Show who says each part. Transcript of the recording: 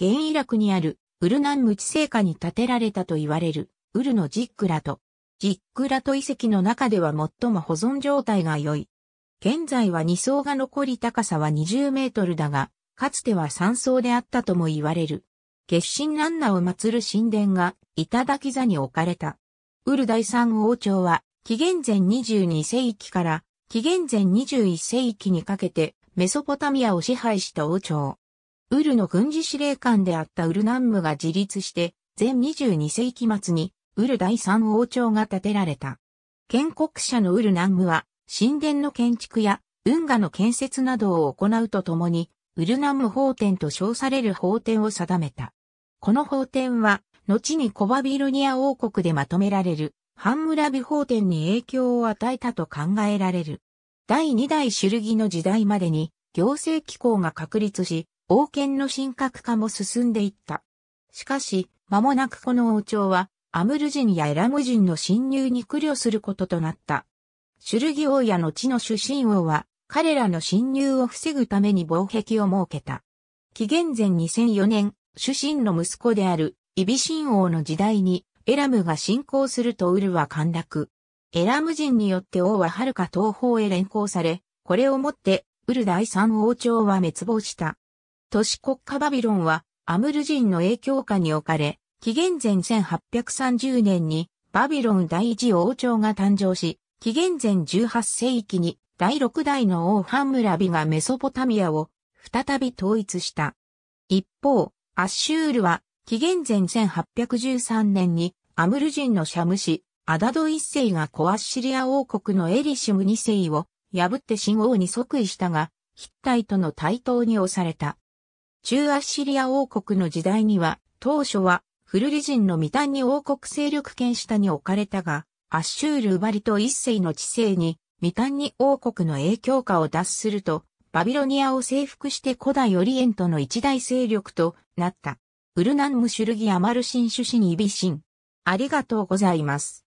Speaker 1: 現イラクにあるウルナンムチ聖火に建てられたと言われるウルのジックラト。ジックラト遺跡の中では最も保存状態が良い。現在は2層が残り高さは20メートルだが、かつては3層であったとも言われる。月神ランナを祀る神殿が頂座に置かれた。ウル第三王朝は、紀元前22世紀から紀元前21世紀にかけてメソポタミアを支配した王朝。ウルの軍事司令官であったウル南ムが自立して、全22世紀末に、ウル第3王朝が建てられた。建国者のウル南ムは、神殿の建築や、運河の建設などを行うとともに、ウルナム法典と称される法典を定めた。この法典は、後にコバビルニア王国でまとめられる、ハンムラビ法典に影響を与えたと考えられる。第2代シュルギの時代までに、行政機構が確立し、王権の神格化も進んでいった。しかし、間もなくこの王朝は、アムル人やエラム人の侵入に苦慮することとなった。シュルギ王や後の主神王は、彼らの侵入を防ぐために防壁を設けた。紀元前2004年、主神の息子である、イビ神王の時代に、エラムが侵攻するとウルは陥落。エラム人によって王は遥か東方へ連行され、これをもって、ウル第三王朝は滅亡した。都市国家バビロンはアムル人の影響下に置かれ、紀元前1830年にバビロン第一王朝が誕生し、紀元前18世紀に第6代の王ハンムラビがメソポタミアを再び統一した。一方、アッシュールは紀元前1813年にアムル人のシャムシ、アダド一世がコアッシリア王国のエリシム二世を破って新王に即位したが、ヒッタイとの対等に押された。中アッシリア王国の時代には、当初はフルリ人の未端に王国勢力圏下に置かれたが、アッシュール・ウバリと一世の治世に、未端に王国の影響下を脱すると、バビロニアを征服して古代オリエントの一大勢力となった。ウルナンムシュルギアマルシンシュシニビシン。ありがとうございます。